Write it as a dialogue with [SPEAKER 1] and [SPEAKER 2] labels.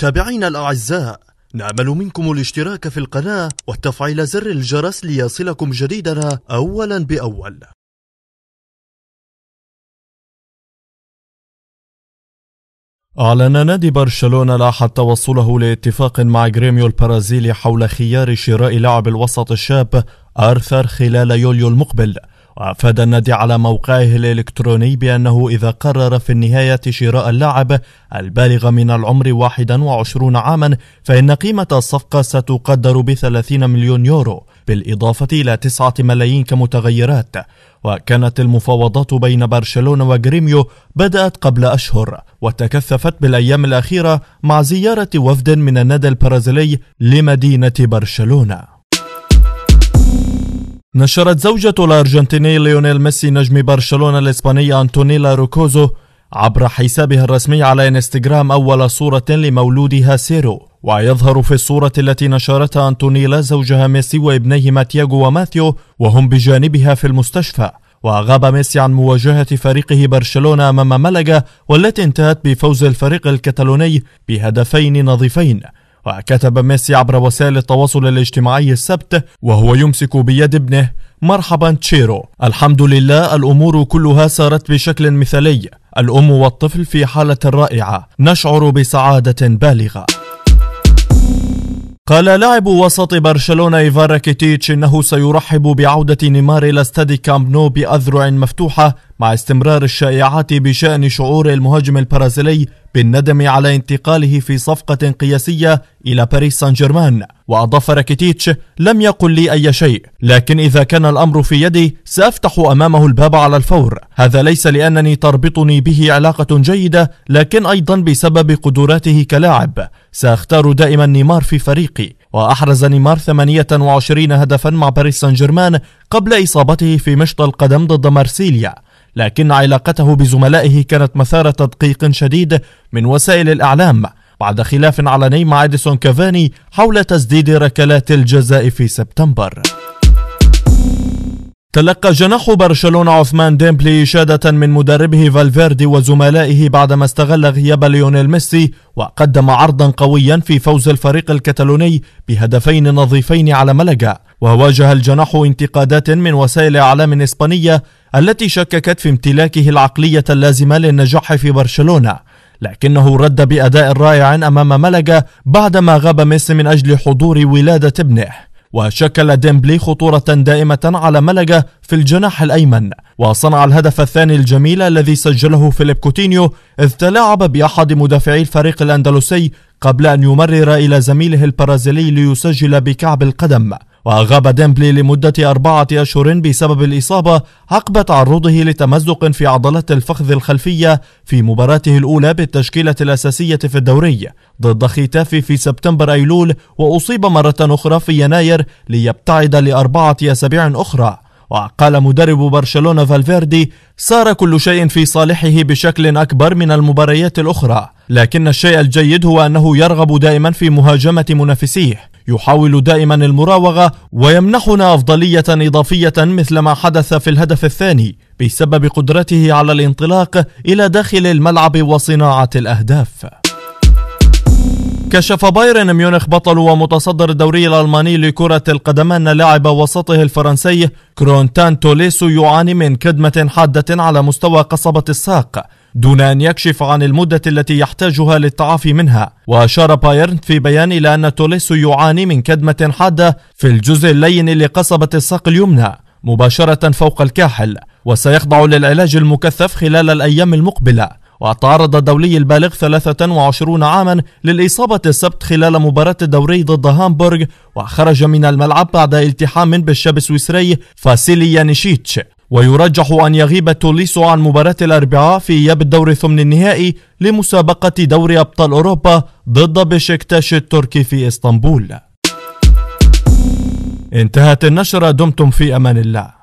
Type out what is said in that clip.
[SPEAKER 1] متابعينا الأعزاء نأمل منكم الاشتراك في القناة وتفعيل زر الجرس ليصلكم جديدنا أولا بأول أعلن نادي برشلونة لاحق توصله لاتفاق مع غريميو البرازيلي حول خيار شراء لاعب الوسط الشاب أرثر خلال يوليو المقبل وأفاد النادي على موقعه الإلكتروني بأنه إذا قرر في النهاية شراء اللاعب البالغ من العمر 21 عاما فإن قيمة الصفقة ستقدر ب 30 مليون يورو بالإضافة إلى 9 ملايين كمتغيرات وكانت المفاوضات بين برشلونة وغريميو بدأت قبل أشهر وتكثفت بالأيام الأخيرة مع زيارة وفد من النادي البرازيلي لمدينة برشلونة نشرت زوجة الأرجنتيني ليونيل ميسي نجم برشلونة الإسباني أنتونيلا روكوزو عبر حسابها الرسمي على انستغرام أول صورة لمولودها سيرو ويظهر في الصورة التي نشرتها أنتونيلا زوجها ميسي وابنيهما تياغو وماثيو وهم بجانبها في المستشفى وغاب ميسي عن مواجهة فريقه برشلونة أمام ملقا والتي انتهت بفوز الفريق الكتالوني بهدفين نظيفين وكتب ميسي عبر وسائل التواصل الاجتماعي السبت وهو يمسك بيد ابنه مرحبا تشيرو الحمد لله الأمور كلها سارت بشكل مثالي الأم والطفل في حالة رائعة نشعر بسعادة بالغة قال لاعب وسط برشلونة إيفار كيتيتش إنه سيرحب بعودة نيمار إلى استاد كامب نو بأذرع مفتوحة مع استمرار الشائعات بشأن شعور المهاجم البرازيلي بالندم على انتقاله في صفقة قياسية إلى باريس سان جيرمان وأضاف راكيتيتش لم يقل لي أي شيء لكن إذا كان الأمر في يدي سأفتح أمامه الباب على الفور هذا ليس لأنني تربطني به علاقة جيدة لكن أيضا بسبب قدراته كلاعب سأختار دائما نيمار في فريقي وأحرز نيمار 28 هدفا مع باريس سان جيرمان قبل إصابته في مشط القدم ضد مارسيليا لكن علاقته بزملائه كانت مثارة تدقيق شديد من وسائل الإعلام بعد خلاف علني مع إديسون كافاني حول تسديد ركلات الجزاء في سبتمبر تلقى جناح برشلونة عثمان ديمبلي إشادة من مدربه فالفيردي وزملائه بعدما استغل غياب ليونيل ميسي وقدم عرضا قويا في فوز الفريق الكتالوني بهدفين نظيفين على ملقا وواجه الجناح انتقادات من وسائل إعلام إسبانية التي شككت في امتلاكه العقلية اللازمة للنجاح في برشلونة لكنه رد بأداء رائع أمام ملقا بعدما غاب ميسي من أجل حضور ولادة ابنه وشكل ديمبلي خطورة دائمة على ملقة في الجناح الأيمن وصنع الهدف الثاني الجميل الذي سجله فيليب كوتينيو إذ تلاعب بأحد مدافعي الفريق الأندلسي قبل أن يمرر إلى زميله البرازيلي ليسجل بكعب القدم وغاب ديمبلي لمدة أربعة أشهر بسبب الإصابة عقب تعرضه لتمزق في عضلة الفخذ الخلفية في مباراته الأولى بالتشكيلة الأساسية في الدوري ضد ختافي في سبتمبر أيلول وأصيب مرة أخرى في يناير ليبتعد لأربعة أسابيع أخرى وقال مدرب برشلونة فالفيردي صار كل شيء في صالحه بشكل أكبر من المباريات الأخرى لكن الشيء الجيد هو أنه يرغب دائما في مهاجمة منافسيه يحاول دائما المراوغة ويمنحنا أفضلية إضافية مثل ما حدث في الهدف الثاني بسبب قدرته على الانطلاق إلى داخل الملعب وصناعة الأهداف كشف بايرن ميونخ بطل ومتصدر الدوري الألماني لكرة القدم أن لاعب وسطه الفرنسي كرونتان توليسو يعاني من كدمة حادة على مستوى قصبة الساق دون أن يكشف عن المدة التي يحتاجها للتعافي منها وأشار بايرن في بيان إلى أن توليسو يعاني من كدمة حادة في الجزء اللين لقصبة الساق اليمنى مباشرة فوق الكاحل وسيخضع للعلاج المكثف خلال الأيام المقبلة وتعرض الدولي البالغ 23 عاما للإصابة السبت خلال مباراة الدوري ضد هامبورغ وخرج من الملعب بعد التحام بالشاب السويسري فاسيلي يانيشيتش ويرجح أن يغيب توليسو عن مباراة الأربعاء في إياب الدور الثمن النهائي لمسابقة دوري أبطال أوروبا ضد بشكتاش التركي في إسطنبول انتهت النشرة دمتم في أمان الله